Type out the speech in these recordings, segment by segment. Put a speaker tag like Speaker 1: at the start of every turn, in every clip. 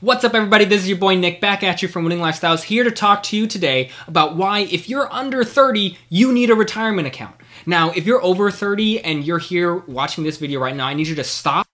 Speaker 1: What's up everybody, this is your boy Nick back at you from Winning Lifestyles here to talk to you today about why if you're under 30, you need a retirement account. Now, if you're over 30 and you're here watching this video right now, I need you to stop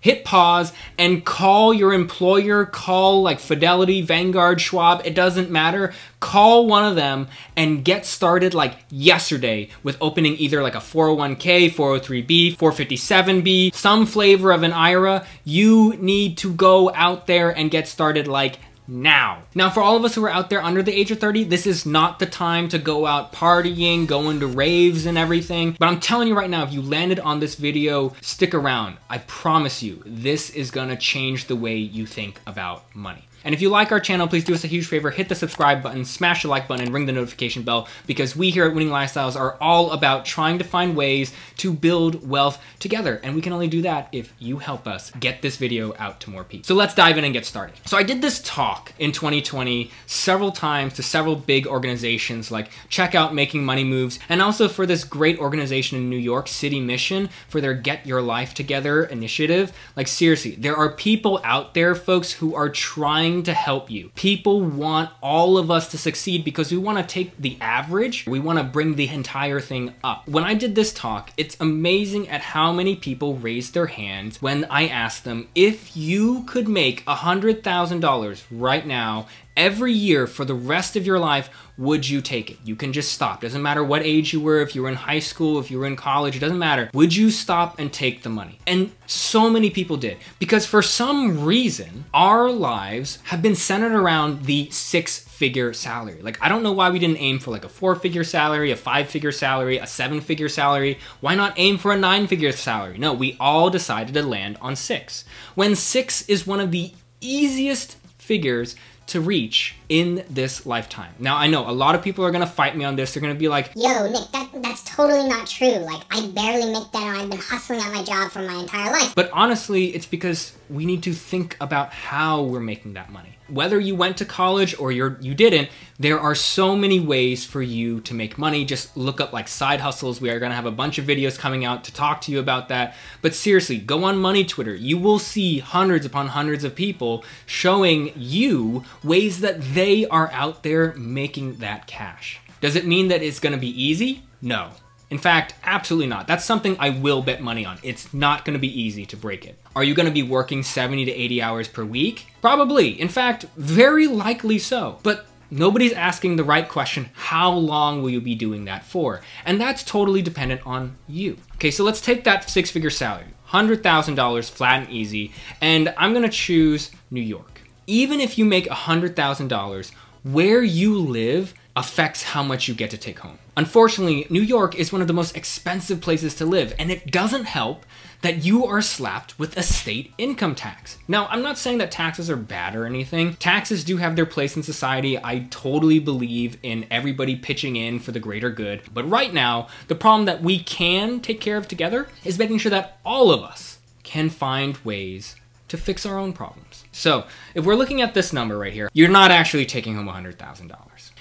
Speaker 1: hit pause and call your employer, call like Fidelity, Vanguard, Schwab, it doesn't matter. Call one of them and get started like yesterday with opening either like a 401k, 403b, 457b, some flavor of an IRA. You need to go out there and get started like now. Now, for all of us who are out there under the age of 30, this is not the time to go out partying, going to raves and everything. But I'm telling you right now, if you landed on this video, stick around. I promise you, this is gonna change the way you think about money. And if you like our channel, please do us a huge favor, hit the subscribe button, smash the like button, and ring the notification bell because we here at Winning Lifestyles are all about trying to find ways to build wealth together. And we can only do that if you help us get this video out to more people. So let's dive in and get started. So I did this talk in 2020 several times to several big organizations like Check Out Making Money Moves and also for this great organization in New York City Mission for their Get Your Life Together initiative. Like seriously, there are people out there, folks, who are trying to help you. People want all of us to succeed because we want to take the average, we want to bring the entire thing up. When I did this talk, it's amazing at how many people raised their hands when I asked them if you could make $100,000 right now every year for the rest of your life, would you take it? You can just stop. Doesn't matter what age you were, if you were in high school, if you were in college, it doesn't matter. Would you stop and take the money? And so many people did because for some reason, our lives have been centered around the six figure salary. Like, I don't know why we didn't aim for like a four figure salary, a five figure salary, a seven figure salary. Why not aim for a nine figure salary? No, we all decided to land on six. When six is one of the easiest figures to reach in this lifetime. Now, I know a lot of people are gonna fight me on this. They're gonna be like, yo, Nick, that, that's totally not true. Like, I barely make that. I've been hustling at my job for my entire life. But honestly, it's because we need to think about how we're making that money whether you went to college or you're you didn't there are so many ways for you to make money just look up like side hustles we are going to have a bunch of videos coming out to talk to you about that but seriously go on money twitter you will see hundreds upon hundreds of people showing you ways that they are out there making that cash. Does it mean that it's gonna be easy? No. In fact, absolutely not. That's something I will bet money on. It's not gonna be easy to break it. Are you gonna be working 70 to 80 hours per week? Probably. In fact, very likely so. But nobody's asking the right question how long will you be doing that for? And that's totally dependent on you. Okay, so let's take that six figure salary, $100,000 flat and easy, and I'm gonna choose New York even if you make $100,000, where you live affects how much you get to take home. Unfortunately, New York is one of the most expensive places to live, and it doesn't help that you are slapped with a state income tax. Now, I'm not saying that taxes are bad or anything. Taxes do have their place in society. I totally believe in everybody pitching in for the greater good. But right now, the problem that we can take care of together is making sure that all of us can find ways to fix our own problems. So if we're looking at this number right here, you're not actually taking home $100,000.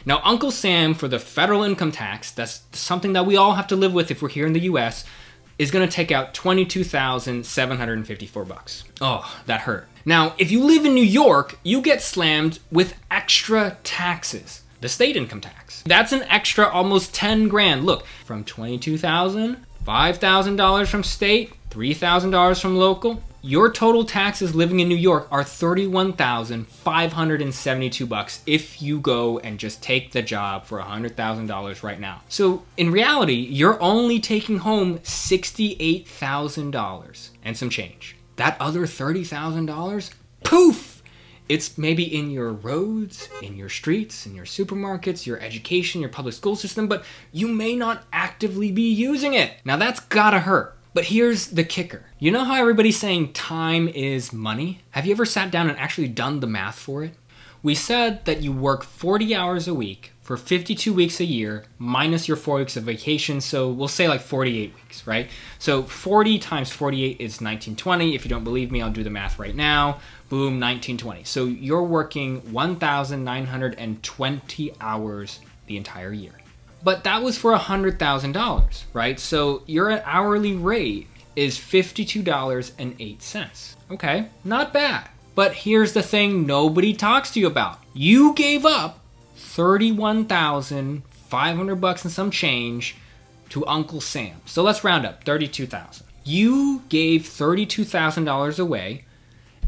Speaker 1: Now, Uncle Sam for the federal income tax, that's something that we all have to live with if we're here in the US, is gonna take out 22,754 bucks. Oh, that hurt. Now, if you live in New York, you get slammed with extra taxes, the state income tax. That's an extra almost 10 grand. Look, from 22,000, $5,000 from state, $3,000 from local, your total taxes living in New York are 31,572 bucks if you go and just take the job for $100,000 right now. So in reality, you're only taking home $68,000 and some change. That other $30,000, poof! It's maybe in your roads, in your streets, in your supermarkets, your education, your public school system, but you may not actively be using it. Now that's gotta hurt. But here's the kicker. You know how everybody's saying time is money? Have you ever sat down and actually done the math for it? We said that you work 40 hours a week for 52 weeks a year minus your four weeks of vacation. So we'll say like 48 weeks, right? So 40 times 48 is 1920. If you don't believe me, I'll do the math right now. Boom, 1920. So you're working 1,920 hours the entire year. But that was for $100,000, right? So your hourly rate is $52.08. Okay, not bad. But here's the thing nobody talks to you about. You gave up 31,500 bucks and some change to Uncle Sam. So let's round up, 32,000. You gave $32,000 away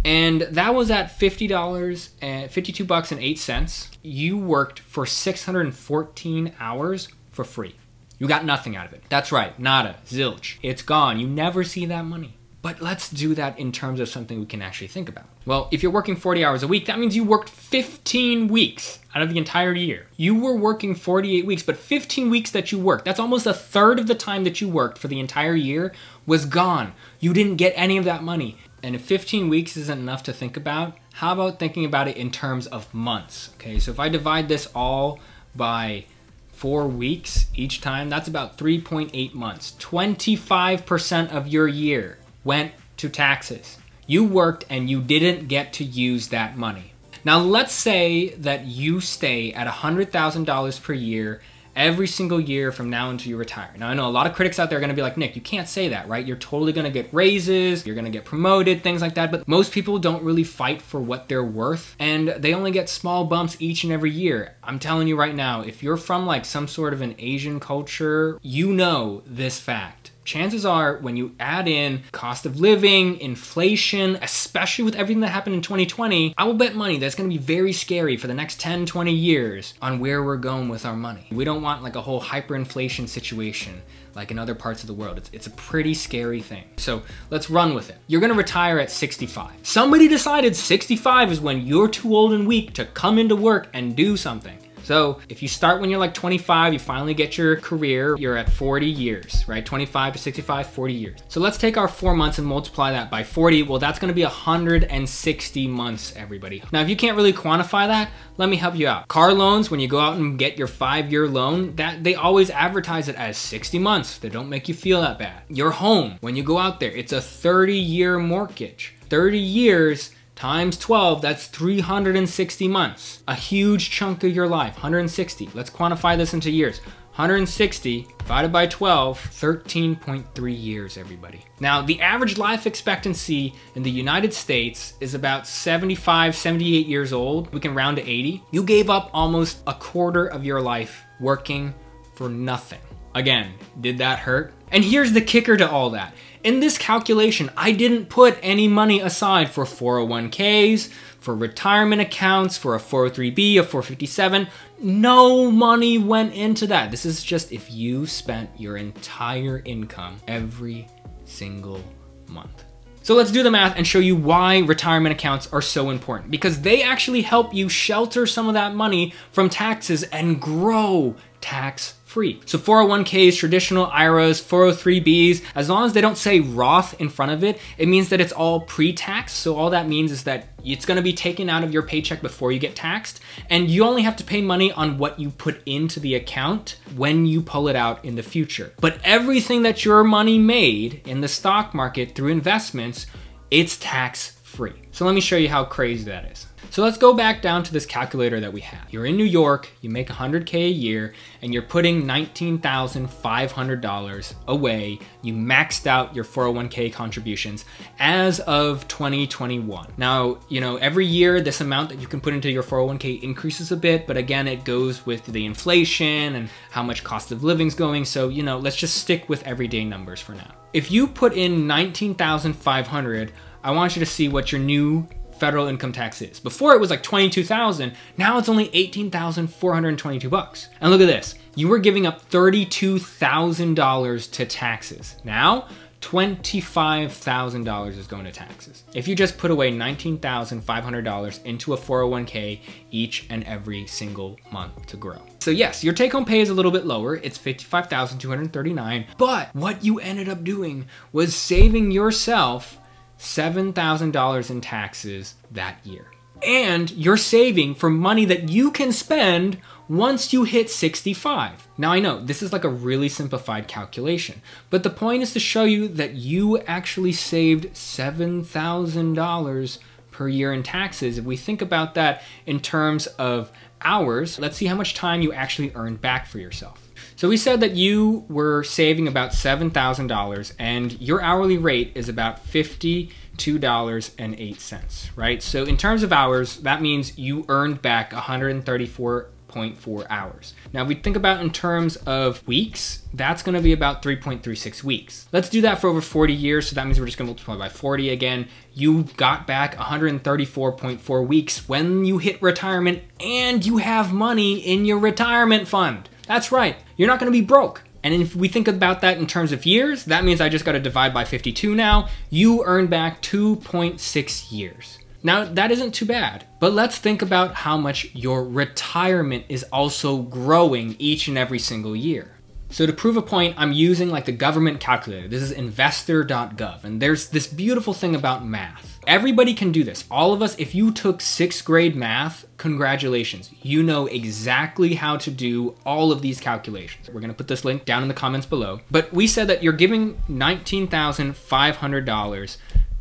Speaker 1: and that was at fifty dollars and fifty-two bucks and eight cents. You worked for six hundred and fourteen hours for free. You got nothing out of it. That's right, nada, zilch. It's gone. You never see that money. But let's do that in terms of something we can actually think about. Well, if you're working 40 hours a week, that means you worked 15 weeks out of the entire year. You were working 48 weeks, but 15 weeks that you worked, that's almost a third of the time that you worked for the entire year, was gone. You didn't get any of that money. And if 15 weeks isn't enough to think about, how about thinking about it in terms of months? Okay, so if I divide this all by four weeks each time, that's about 3.8 months. 25% of your year went to taxes. You worked and you didn't get to use that money. Now, let's say that you stay at $100,000 per year every single year from now until you retire. Now, I know a lot of critics out there are gonna be like, Nick, you can't say that, right? You're totally gonna get raises, you're gonna get promoted, things like that. But most people don't really fight for what they're worth and they only get small bumps each and every year. I'm telling you right now, if you're from like some sort of an Asian culture, you know this fact chances are when you add in cost of living, inflation, especially with everything that happened in 2020, I will bet money that's gonna be very scary for the next 10, 20 years on where we're going with our money. We don't want like a whole hyperinflation situation like in other parts of the world. It's, it's a pretty scary thing. So let's run with it. You're gonna retire at 65. Somebody decided 65 is when you're too old and weak to come into work and do something. So if you start when you're like 25, you finally get your career, you're at 40 years, right? 25 to 65, 40 years. So let's take our four months and multiply that by 40. Well, that's gonna be 160 months, everybody. Now, if you can't really quantify that, let me help you out. Car loans, when you go out and get your five-year loan, that they always advertise it as 60 months. They don't make you feel that bad. Your home, when you go out there, it's a 30-year mortgage. 30 years times 12, that's 360 months. A huge chunk of your life, 160. Let's quantify this into years. 160 divided by 12, 13.3 years, everybody. Now, the average life expectancy in the United States is about 75, 78 years old. We can round to 80. You gave up almost a quarter of your life working for nothing. Again, did that hurt? And here's the kicker to all that. In this calculation, I didn't put any money aside for 401ks, for retirement accounts, for a 403b, a 457. No money went into that. This is just if you spent your entire income every single month. So let's do the math and show you why retirement accounts are so important because they actually help you shelter some of that money from taxes and grow tax free. So 401ks, traditional IRAs, 403bs, as long as they don't say Roth in front of it, it means that it's all pre-tax. So all that means is that it's gonna be taken out of your paycheck before you get taxed. And you only have to pay money on what you put into the account when you pull it out in the future. But everything that your money made in the stock market through investments, it's tax free. So let me show you how crazy that is. So let's go back down to this calculator that we have. You're in New York, you make 100K a year, and you're putting $19,500 away. You maxed out your 401K contributions as of 2021. Now, you know, every year this amount that you can put into your 401K increases a bit, but again, it goes with the inflation and how much cost of living's going. So, you know, let's just stick with everyday numbers for now. If you put in 19,500, I want you to see what your new federal income tax is. Before it was like 22,000, now it's only 18,422 bucks. And look at this, you were giving up $32,000 to taxes. Now, $25,000 is going to taxes. If you just put away $19,500 into a 401k each and every single month to grow. So yes, your take home pay is a little bit lower. It's 55,239, but what you ended up doing was saving yourself $7,000 in taxes that year. And you're saving for money that you can spend once you hit 65. Now I know this is like a really simplified calculation, but the point is to show you that you actually saved $7,000 per year in taxes. If we think about that in terms of hours, let's see how much time you actually earned back for yourself. So we said that you were saving about $7,000 and your hourly rate is about $52.08, right? So in terms of hours, that means you earned back 134 hours. Now, if we think about in terms of weeks, that's gonna be about 3.36 weeks. Let's do that for over 40 years, so that means we're just gonna multiply by 40 again. You got back 134.4 weeks when you hit retirement and you have money in your retirement fund. That's right, you're not gonna be broke. And if we think about that in terms of years, that means I just gotta divide by 52 now. You earn back 2.6 years. Now, that isn't too bad, but let's think about how much your retirement is also growing each and every single year. So to prove a point, I'm using like the government calculator. This is investor.gov. And there's this beautiful thing about math. Everybody can do this. All of us, if you took sixth grade math, congratulations. You know exactly how to do all of these calculations. We're gonna put this link down in the comments below. But we said that you're giving $19,500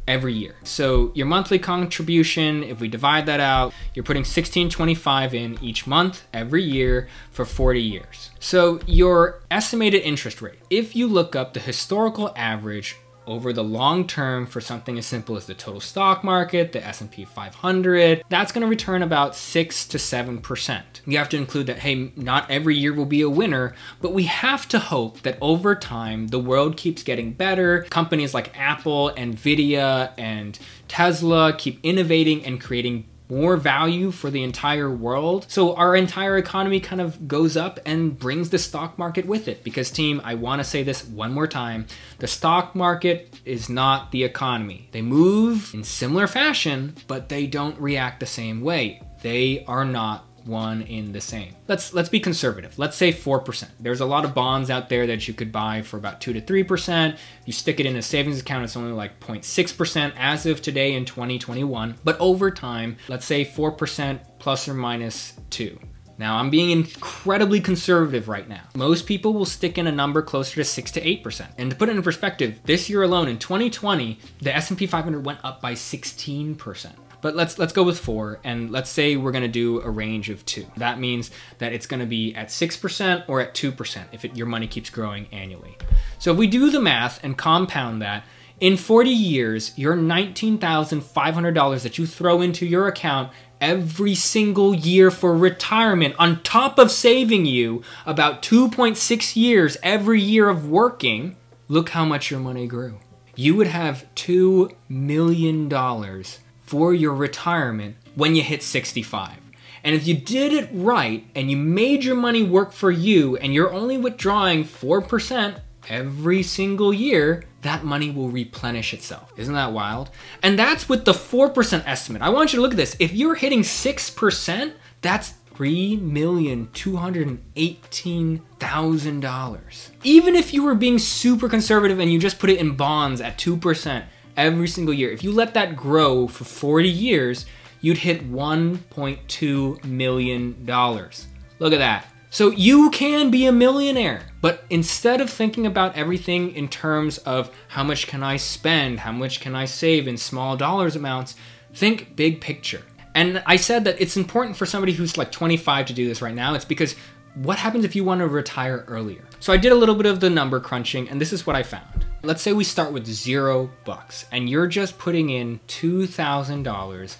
Speaker 1: every year. So your monthly contribution, if we divide that out, you're putting 1625 in each month every year for 40 years. So your estimated interest rate, if you look up the historical average over the long term for something as simple as the total stock market, the S&P 500, that's going to return about 6 to 7%. You have to include that hey, not every year will be a winner, but we have to hope that over time the world keeps getting better. Companies like Apple, Nvidia, and Tesla keep innovating and creating more value for the entire world. So our entire economy kind of goes up and brings the stock market with it. Because, team, I want to say this one more time the stock market is not the economy. They move in similar fashion, but they don't react the same way. They are not one in the same. Let's let's be conservative. Let's say 4%. There's a lot of bonds out there that you could buy for about 2 to 3%. You stick it in a savings account it's only like 0.6% as of today in 2021, but over time, let's say 4% plus or minus 2. Now, I'm being incredibly conservative right now. Most people will stick in a number closer to 6 to 8%. And to put it in perspective, this year alone in 2020, the S&P 500 went up by 16% but let's let's go with four and let's say we're gonna do a range of two. That means that it's gonna be at 6% or at 2% if it, your money keeps growing annually. So if we do the math and compound that, in 40 years, your $19,500 that you throw into your account every single year for retirement, on top of saving you about 2.6 years every year of working, look how much your money grew. You would have $2 million for your retirement when you hit 65. And if you did it right and you made your money work for you and you're only withdrawing 4% every single year, that money will replenish itself. Isn't that wild? And that's with the 4% estimate. I want you to look at this. If you're hitting 6%, that's $3,218,000. Even if you were being super conservative and you just put it in bonds at 2%, every single year. If you let that grow for 40 years, you'd hit $1.2 million. Look at that. So you can be a millionaire, but instead of thinking about everything in terms of how much can I spend, how much can I save in small dollars amounts, think big picture. And I said that it's important for somebody who's like 25 to do this right now. It's because what happens if you want to retire earlier? So I did a little bit of the number crunching and this is what I found. Let's say we start with zero bucks and you're just putting in $2,000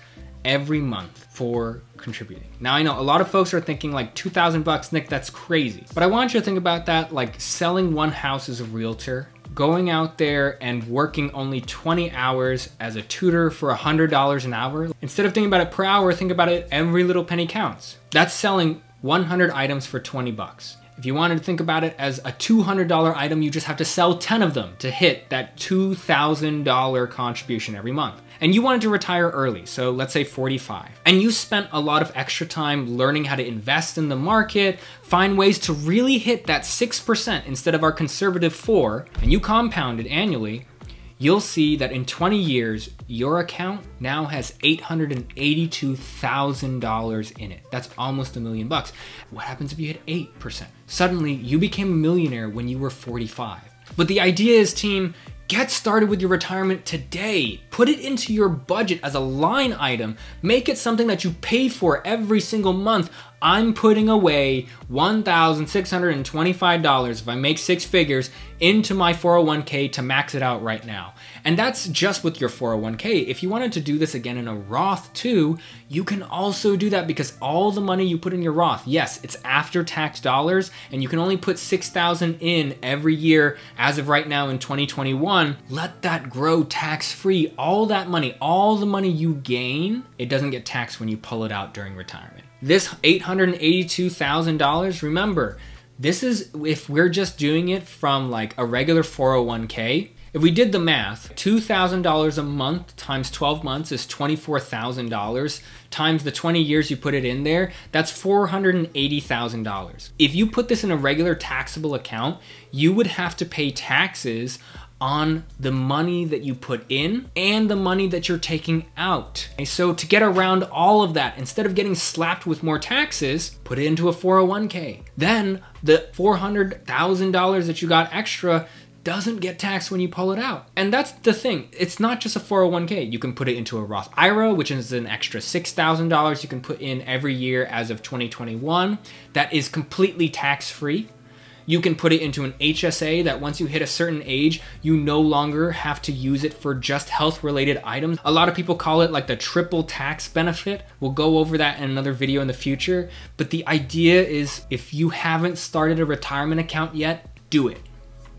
Speaker 1: every month for contributing. Now I know a lot of folks are thinking like 2,000 bucks, Nick, that's crazy. But I want you to think about that like selling one house as a realtor, going out there and working only 20 hours as a tutor for $100 an hour. Instead of thinking about it per hour, think about it every little penny counts. That's selling 100 items for 20 bucks. If you wanted to think about it as a $200 item, you just have to sell 10 of them to hit that $2,000 contribution every month. And you wanted to retire early, so let's say 45. And you spent a lot of extra time learning how to invest in the market, find ways to really hit that 6% instead of our conservative 4, and you compounded annually you'll see that in 20 years, your account now has $882,000 in it. That's almost a million bucks. What happens if you hit 8%? Suddenly, you became a millionaire when you were 45. But the idea is, team, Get started with your retirement today. Put it into your budget as a line item. Make it something that you pay for every single month I'm putting away $1,625 if I make six figures into my 401k to max it out right now. And that's just with your 401k. If you wanted to do this again in a Roth too, you can also do that because all the money you put in your Roth, yes, it's after tax dollars and you can only put 6,000 in every year as of right now in 2021. Let that grow tax free. All that money, all the money you gain, it doesn't get taxed when you pull it out during retirement. This $882,000, remember, this is if we're just doing it from like a regular 401k. If we did the math, $2,000 a month times 12 months is $24,000 times the 20 years you put it in there, that's $480,000. If you put this in a regular taxable account, you would have to pay taxes on the money that you put in and the money that you're taking out. so to get around all of that, instead of getting slapped with more taxes, put it into a 401k. Then the $400,000 that you got extra doesn't get taxed when you pull it out. And that's the thing. It's not just a 401k. You can put it into a Roth IRA, which is an extra $6,000 you can put in every year as of 2021. That is completely tax free you can put it into an HSA that once you hit a certain age, you no longer have to use it for just health related items. A lot of people call it like the triple tax benefit. We'll go over that in another video in the future. But the idea is if you haven't started a retirement account yet, do it.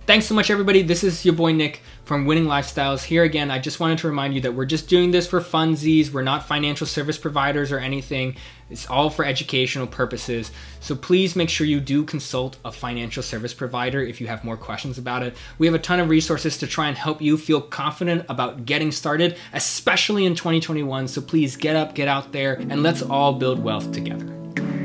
Speaker 1: Thanks so much, everybody. This is your boy Nick from Winning Lifestyles. Here again, I just wanted to remind you that we're just doing this for funsies. We're not financial service providers or anything. It's all for educational purposes. So please make sure you do consult a financial service provider if you have more questions about it. We have a ton of resources to try and help you feel confident about getting started, especially in 2021. So please get up, get out there, and let's all build wealth together.